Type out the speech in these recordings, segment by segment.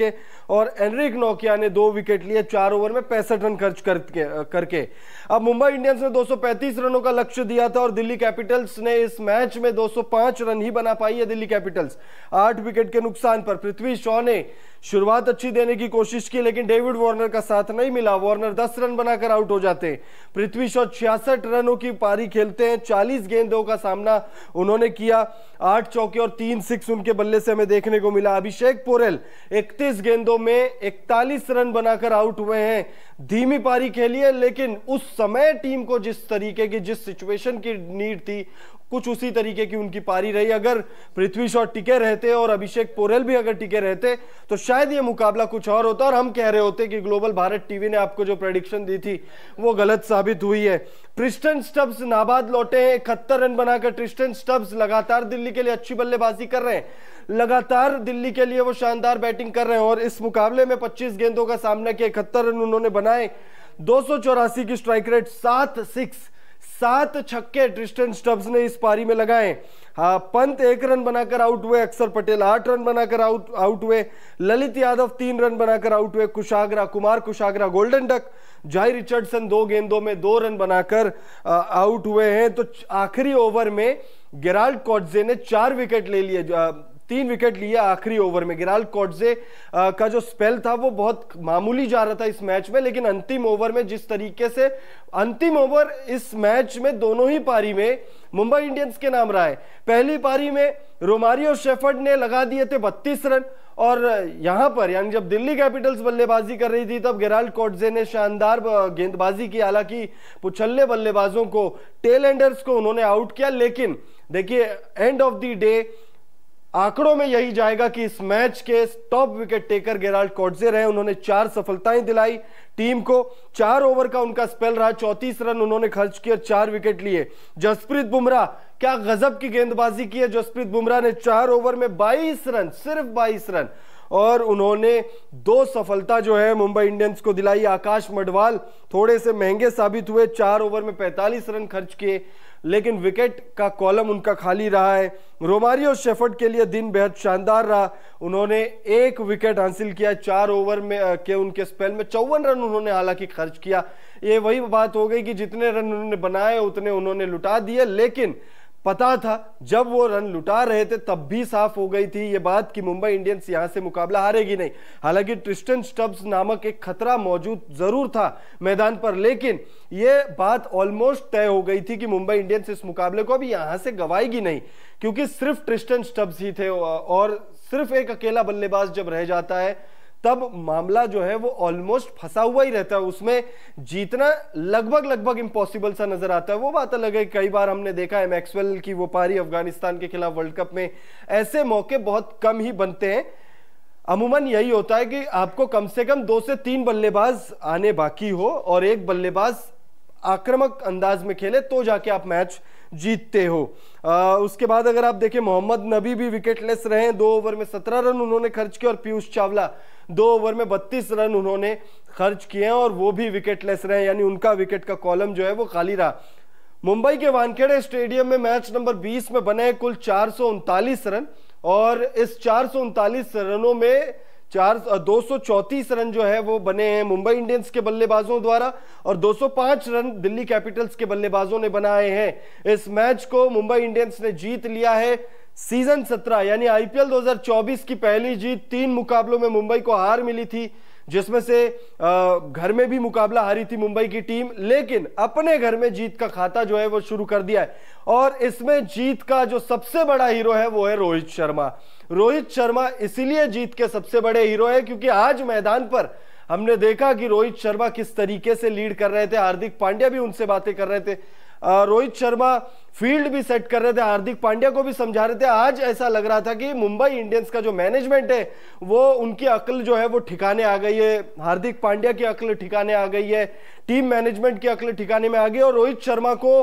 के और Anrich Nokia ने दो विकेट लिए चार ओवर में पैंसठ रन खर्च करके करके अब मुंबई इंडियंस ने 235 रनों का लक्ष्य दिया था और दिल्ली कैपिटल्स ने इस मैच में 205 रन ही बना पाई है दिल्ली कैपिटल्स आठ विकेट के नुकसान पर पृथ्वी शॉ ने शुरुआत अच्छी देने की कोशिश की लेकिन डेविड वार्नर का साथ नहीं मिला वार्नर 10 रन बनाकर आउट हो जाते पृथ्वी शॉ छियासठ रनों की पारी खेलते हैं 40 गेंदों का सामना उन्होंने किया आठ चौके और तीन सिक्स उनके बल्ले से हमें देखने को मिला अभिषेक पोरेल इकतीस गेंदों में इकतालीस रन बनाकर आउट हुए हैं धीमी पारी खेली है लेकिन उस समय टीम को जिस तरीके की जिस सिचुएशन की नीड थी कुछ उसी तरीके की उनकी पारी रही अगर पृथ्वी शॉ टिके रहते और अभिषेक पोरेल भी अगर टिके रहते तो शायद ये मुकाबला कुछ और होता और हम कह रहे होते कि ग्लोबल भारत टीवी ने आपको जो प्रडिक्शन दी थी वो गलत साबित हुई है प्रिस्टन स्टब्स नाबाद लौटे हैं इकहत्तर रन बनाकर ट्रिस्टन स्टब्स लगातार दिल्ली के लिए अच्छी बल्लेबाजी कर रहे हैं लगातार दिल्ली के लिए वो शानदार बैटिंग कर रहे हैं और इस मुकाबले में पच्चीस गेंदों का सामना किया इकहत्तर रन उन्होंने बनाए दो की स्ट्राइक रेट सात सिक्स सात छक्के ट्रिस्टन स्टब्स ने इस पारी में लगाए हाँ पंत एक रन बनाकर आउट हुए अक्षर पटेल आठ रन बनाकर आउट आउट हुए ललित यादव तीन रन बनाकर आउट हुए Kushagra Kumar Kushagra golden duck Jhye Richardson दो गेंदों में दो रन बनाकर आ, आउट हुए हैं तो आखिरी ओवर में गेराल्ड कॉटजे ने चार विकेट ले लिए तीन विकेट लिए आखिरी ओवर में गिराल कोटजे का जो स्पेल था वो बहुत मामूली जा रहा था इस मैच में लेकिन अंतिम ओवर में जिस तरीके से अंतिम ओवर इस मैच में दोनों ही पारी में मुंबई इंडियंस के नाम रहा है पहली पारी में रोमारियो शेफर्ड ने लगा दिए थे बत्तीस रन और यहां पर यानी जब दिल्ली कैपिटल्स बल्लेबाजी कर रही थी तब गेराल्ड कोटजे ने शानदार गेंदबाजी की हालांकि पुछल्ले बल्लेबाजों को टेल एंडर्स को उन्होंने आउट किया लेकिन देखिए एंड ऑफ द डे आंकड़ों में यही जाएगा कि इस मैच के top wicket taker Gerald Coetzee रहे उन्होंने चार सफलताएं दिलाई टीम को चार ओवर का उनका स्पेल रहा चौतीस रन उन्होंने खर्च किया चार विकेट लिए जसप्रीत बुमराह क्या गजब की गेंदबाजी की है जसप्रीत बुमराह ने चार ओवर में 22 रन सिर्फ 22 रन और उन्होंने दो सफलता जो है मुंबई इंडियंस को दिलाई आकाश मडवाल थोड़े से महंगे साबित हुए चार ओवर में 45 रन खर्च किए लेकिन विकेट का कॉलम उनका खाली रहा है रोमारियो शेफर्ड के लिए दिन बेहद शानदार रहा उन्होंने एक विकेट हासिल किया चार ओवर में के उनके स्पेल में चौवन रन उन्होंने हालांकि खर्च किया ये वही बात हो गई कि जितने रन उन्होंने बनाए उतने उन्होंने लुटा दिए लेकिन पता था जब वो रन लुटा रहे थे तब भी साफ हो गई थी ये बात कि मुंबई इंडियंस यहां से मुकाबला हारेगी नहीं हालांकि ट्रिस्टन स्टब्स नामक एक खतरा मौजूद जरूर था मैदान पर लेकिन ये बात ऑलमोस्ट तय हो गई थी कि मुंबई इंडियंस इस मुकाबले को अभी यहां से गवाएगी नहीं क्योंकि सिर्फ ट्रिस्टन स्टब्स ही थे और सिर्फ एक अकेला बल्लेबाज जब रह जाता है तब मामला जो है वो ऑलमोस्ट फंसा हुआ ही रहता है उसमें जीतना लगभग लगभग इम्पॉसिबल सा नजर आता है वो बात अलग है कई बार हमने देखा है मैक्सवेल की वो पारी अफगानिस्तान के खिलाफ वर्ल्ड कप में ऐसे मौके बहुत कम ही बनते हैं अमूमन यही होता है कि आपको कम से कम दो से तीन बल्लेबाज आने बाकी हो और एक बल्लेबाज आक्रामक अंदाज में खेले तो जाके आप मैच जीतते हो आ, उसके बाद अगर आप देखें मोहम्मद नबी भी विकेटलेस रहे दो ओवर में सत्रह रन उन्होंने खर्च किए और पीयूष चावला दो ओवर में बत्तीस रन उन्होंने खर्च किए हैं और वो भी विकेटलेस रहे यानी उनका विकेट का कॉलम जो है वो खाली रहा मुंबई के वानखेड़े स्टेडियम में मैच नंबर 20 में बने कुल चार रन और इस चार रनों में चार दो रन जो है वो बने हैं मुंबई इंडियंस के बल्लेबाजों द्वारा और 205 रन दिल्ली कैपिटल्स के बल्लेबाजों ने बनाए हैं इस मैच को मुंबई इंडियंस ने जीत लिया है सीजन 17 यानी आईपीएल 2024 की पहली जीत तीन मुकाबलों में मुंबई को हार मिली थी जिसमें से घर में भी मुकाबला हारी थी मुंबई की टीम लेकिन अपने घर में जीत का खाता जो है वो शुरू कर दिया है और इसमें जीत का जो सबसे बड़ा हीरो है वो है रोहित शर्मा रोहित शर्मा इसीलिए जीत के सबसे बड़े हीरो है क्योंकि आज मैदान पर हमने देखा कि रोहित शर्मा किस तरीके से लीड कर रहे थे हार्दिक पांड्या भी उनसे बातें कर रहे थे रोहित शर्मा फील्ड भी सेट कर रहे थे हार्दिक पांड्या को भी समझा रहे थे आज ऐसा लग रहा था कि मुंबई इंडियंस का जो मैनेजमेंट है वो उनकी अकल जो है वो ठिकाने आ गई है हार्दिक पांड्या की अक्ल ठिकाने आ गई है टीम मैनेजमेंट की अकल ठिकाने में आ गई और रोहित शर्मा को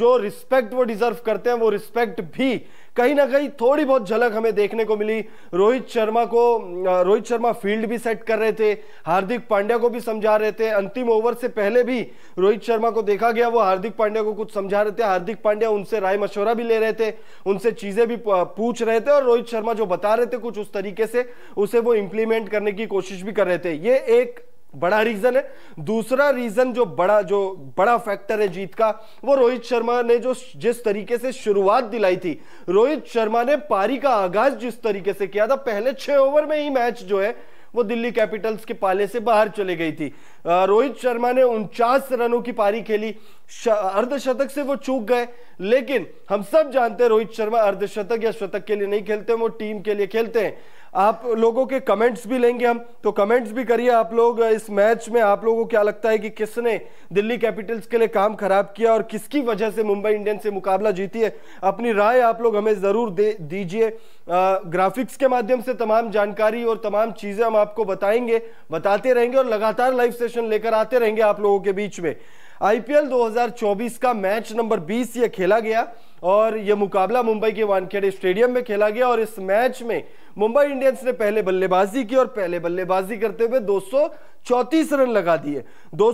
जो रिस्पेक्ट वो डिजर्व करते हैं वो रिस्पेक्ट भी कहीं ना कहीं थोड़ी बहुत झलक हमें देखने को मिली रोहित शर्मा को रोहित शर्मा फील्ड भी सेट कर रहे थे हार्दिक पांड्या को भी समझा रहे थे अंतिम ओवर से पहले भी रोहित शर्मा को देखा गया वो हार्दिक पांड्या को कुछ समझा रहे थे हार्दिक पांड्या उनसे राय मशवरा भी ले रहे थे उनसे चीज़ें भी पूछ रहे थे और रोहित शर्मा जो बता रहे थे कुछ उस तरीके से उसे वो इम्प्लीमेंट करने की कोशिश भी कर रहे थे ये एक बड़ा रीजन है दूसरा रीजन जो बड़ा जो बड़ा फैक्टर है जीत का वो रोहित शर्मा ने जो जिस तरीके से शुरुआत दिलाई थी रोहित शर्मा ने पारी का आगाज जिस तरीके से किया था पहले छह ओवर में ही मैच जो है वो दिल्ली कैपिटल्स के पाले से बाहर चले गई थी रोहित शर्मा ने उनचास रनों की पारी खेली अर्धशतक से वो चूक गए लेकिन हम सब जानते हैं रोहित शर्मा अर्धशतक या शतक के लिए नहीं खेलते वो टीम के लिए खेलते हैं आप लोगों के कमेंट्स भी लेंगे हम तो कमेंट्स भी करिए आप लोग इस मैच में आप लोगों को क्या लगता है कि किसने दिल्ली कैपिटल्स के लिए काम खराब किया और किसकी वजह से मुंबई इंडियंस से मुकाबला जीती है अपनी राय आप लोग हमें ज़रूर दे दीजिए ग्राफिक्स के माध्यम से तमाम जानकारी और तमाम चीज़ें हम आपको बताएंगे बताते रहेंगे और लगातार लाइव सेशन लेकर आते रहेंगे आप लोगों के बीच में आईपीएल 2024 का मैच नंबर 20 ये खेला गया और यह मुकाबला मुंबई के वानखेड़े स्टेडियम में खेला गया और इस मैच में मुंबई इंडियंस ने पहले बल्लेबाजी की और पहले बल्लेबाजी करते हुए दो रन लगा दिए दो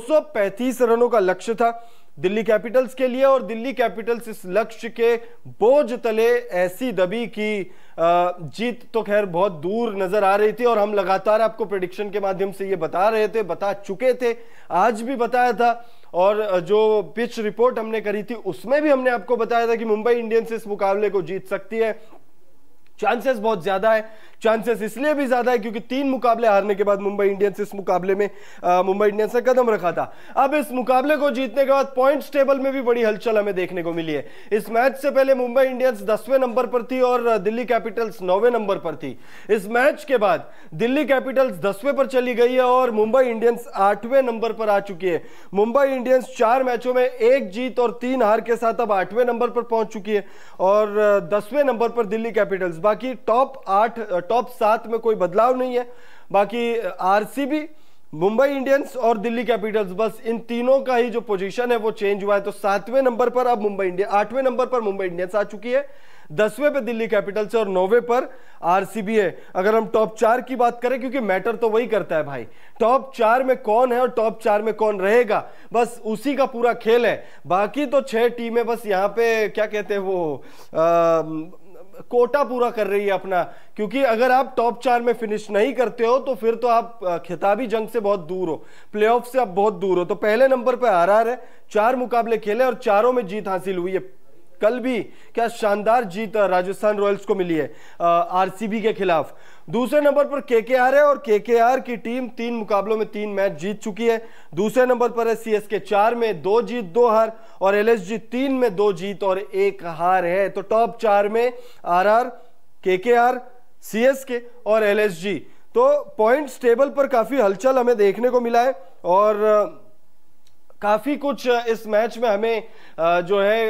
रनों का लक्ष्य था दिल्ली कैपिटल्स के लिए और दिल्ली कैपिटल्स इस लक्ष्य के बोझ तले ऐसी दबी कि जीत तो खैर बहुत दूर नजर आ रही थी और हम लगातार आपको प्रडिक्शन के माध्यम से ये बता रहे थे बता चुके थे आज भी बताया था और जो पिच रिपोर्ट हमने करी थी उसमें भी हमने आपको बताया था कि मुंबई इंडियंस इस मुकाबले को जीत सकती है चांसेस बहुत ज्यादा है चांसेस इसलिए भी ज्यादा है क्योंकि तीन मुकाबले हारने के बाद मुंबई इंडियंस इस मुकाबले में मुंबई इंडियंस ने कदम रखा था अब इस मुकाबले को जीतने के बाद पॉइंट्स टेबल में भी बड़ी हलचल हमें देखने को मिली है इस मैच से पहले मुंबई इंडियंस दसवें नंबर पर थी और दिल्ली कैपिटल्स नौवें नंबर पर थी इस मैच के बाद दिल्ली कैपिटल्स दसवें पर चली गई है और मुंबई इंडियंस आठवें नंबर पर आ चुकी है मुंबई इंडियंस चार मैचों में एक जीत और तीन हार के साथ अब आठवें नंबर पर पहुंच चुकी है और दसवें नंबर पर दिल्ली कैपिटल्स बाकी टॉप आठ टॉप सात में कोई बदलाव नहीं है बाकी आरसीबी मुंबई इंडियंस और दिल्ली कैपिटल्स बस इन तीनों का ही जो पोजीशन है वो चेंज हुआ है तो सातवें नंबर पर अब मुंबई इंडिया आठवें नंबर पर मुंबई इंडियंस आ चुकी है दसवें पे दिल्ली कैपिटल्स और नौवे पर आरसीबी है अगर हम टॉप चार की बात करें क्योंकि मैटर तो वही करता है भाई टॉप चार में कौन है और टॉप चार में कौन रहेगा बस उसी का पूरा खेल है बाकी तो छह टीमें बस यहाँ पे क्या कहते हैं वो आ, कोटा पूरा कर रही है अपना क्योंकि अगर आप टॉप चार में फिनिश नहीं करते हो तो फिर तो आप खिताबी जंग से बहुत दूर हो प्लेऑफ से आप बहुत दूर हो तो पहले नंबर पर आर है चार मुकाबले खेले और चारों में जीत हासिल हुई है कल भी क्या शानदार जीत राजस्थान रॉयल्स को मिली है आरसीबी के खिलाफ दूसरे नंबर पर केकेआर है और केकेआर की टीम तीन मुकाबलों में तीन मैच जीत चुकी है दूसरे नंबर पर है सीएसके चार में दो जीत दो हार और एलएसजी तीन में दो जीत और एक हार है तो टॉप चार में आरआर केकेआर सीएसके और एलएसजी तो पॉइंट्स टेबल पर काफी हलचल हमें देखने को मिला है और काफ़ी कुछ इस मैच में हमें जो है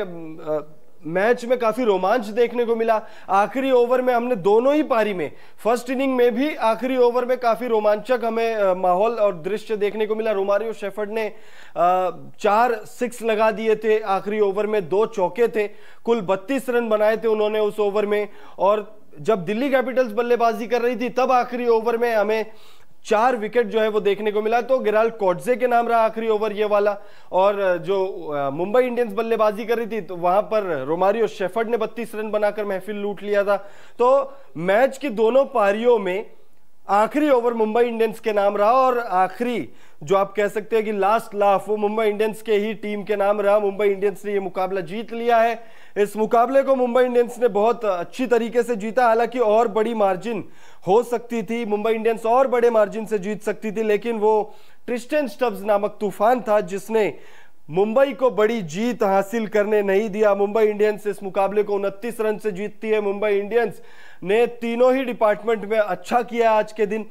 मैच में काफी रोमांच देखने को मिला आखिरी ओवर में हमने दोनों ही पारी में फर्स्ट इनिंग में भी आखिरी ओवर में काफी रोमांचक हमें माहौल और दृश्य देखने को मिला रोमारियो शेफर्ड ने चार सिक्स लगा दिए थे आखिरी ओवर में दो चौके थे कुल बत्तीस रन बनाए थे उन्होंने उस ओवर में और जब दिल्ली कैपिटल्स बल्लेबाजी कर रही थी तब आखिरी ओवर में हमें चार विकेट जो है वो देखने को मिला तो गिराल कोटजे के नाम रहा आखिरी ओवर ये वाला और जो मुंबई इंडियंस बल्लेबाजी कर रही थी तो वहां पर रोमारियो शेफर्ड ने 32 रन बनाकर महफिल लूट लिया था तो मैच की दोनों पारियों में आखिरी ओवर मुंबई इंडियंस के नाम रहा और आखिरी जो आप कह सकते हैं कि लास्ट लाफ वो मुंबई इंडियंस के ही टीम के नाम रहा मुंबई इंडियंस ने ये मुकाबला जीत लिया है इस मुकाबले को मुंबई इंडियंस ने बहुत अच्छी तरीके से जीता हालांकि और बड़ी मार्जिन हो सकती थी मुंबई इंडियंस और बड़े मार्जिन से जीत सकती थी लेकिन वो ट्रिस्टन स्टब्स नामक तूफान था जिसने मुंबई को बड़ी जीत हासिल करने नहीं दिया मुंबई इंडियंस इस मुकाबले को उनतीस रन से जीतती है मुंबई इंडियंस ने तीनों ही डिपार्टमेंट में अच्छा किया आज के दिन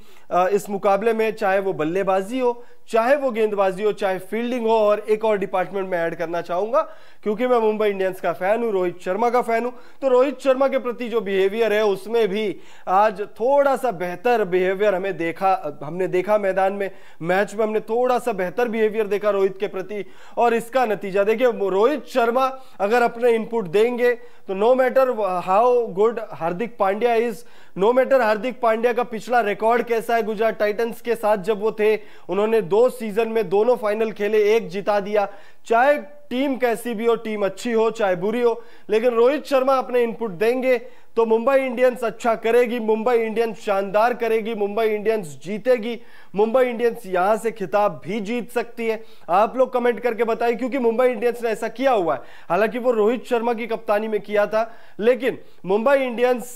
इस मुकाबले में चाहे वो बल्लेबाजी हो चाहे वो गेंदबाजी हो चाहे फील्डिंग हो और एक और डिपार्टमेंट में ऐड करना चाहूंगा क्योंकि मैं मुंबई इंडियंस का फैन हूं रोहित शर्मा का फैन हूं तो रोहित शर्मा के प्रति जो बिहेवियर है उसमें भी आज थोड़ा सा बेहतर बिहेवियर हमें देखा हमने देखा मैदान में मैच में हमने थोड़ा सा बेहतर बिहेवियर देखा रोहित के प्रति और इसका नतीजा देखिए रोहित शर्मा अगर अपने इनपुट देंगे तो no matter how good Hardik Pandya Pandya is no matter Hardik Pandya का पिछला रिकॉर्ड कैसा है गुजरात टाइटंस के साथ जब वो थे उन्होंने दो सीजन में दोनों फाइनल खेले एक जिता दिया चाहे टीम कैसी भी हो टीम अच्छी हो चाहे बुरी हो लेकिन रोहित शर्मा अपने इनपुट देंगे तो मुंबई इंडियंस अच्छा करेगी मुंबई इंडियंस शानदार करेगी मुंबई इंडियंस जीतेगी मुंबई इंडियंस यहां से खिताब भी जीत सकती है आप लोग कमेंट करके बताइए क्योंकि मुंबई इंडियंस ने ऐसा किया हुआ है हालांकि वो रोहित शर्मा की कप्तानी में किया था लेकिन मुंबई इंडियंस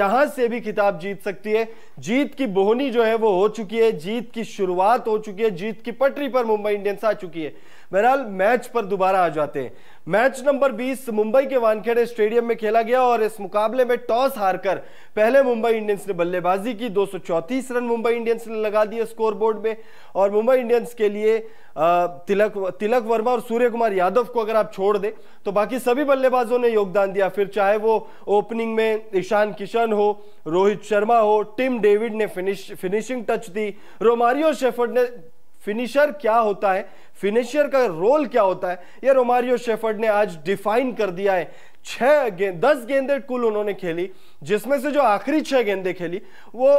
यहां से भी खिताब जीत सकती है जीत की बोहनी जो है वो हो चुकी है जीत की शुरुआत हो चुकी है जीत की पटरी पर मुंबई इंडियंस आ चुकी है बहरहाल मैच पर दोबारा आ जाते हैं मैच नंबर 20 मुंबई के वानखेड़े स्टेडियम में खेला गया और इस मुकाबले में टॉस हारकर पहले मुंबई इंडियंस ने बल्लेबाजी की दो रन मुंबई इंडियंस ने लगा दिए स्कोर बोर्ड में और मुंबई इंडियंस के लिए तिलक तिलक वर्मा और सूर्य कुमार यादव को अगर आप छोड़ दें तो बाकी सभी बल्लेबाजों ने योगदान दिया फिर चाहे वो ओपनिंग में ईशान किशन हो रोहित शर्मा हो टिम डेविड ने फिनिश फिनिशिंग टच दी रोमारियो शेफर्ड ने फिनिशर क्या होता है फिनिशर का रोल क्या होता है यह रोमारियो शेफर्ड ने आज डिफाइन कर दिया है छह गेंद दस गेंदे कुल उन्होंने खेली जिसमें से जो आखिरी छह गेंदे खेली वो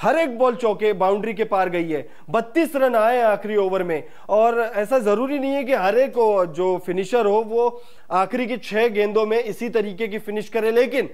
हर एक बॉल चौके बाउंड्री के पार गई है बत्तीस रन आए आखिरी ओवर में और ऐसा ज़रूरी नहीं है कि हर एक जो फिनिशर हो वो आखिरी की छह गेंदों में इसी तरीके की फिनिश करे लेकिन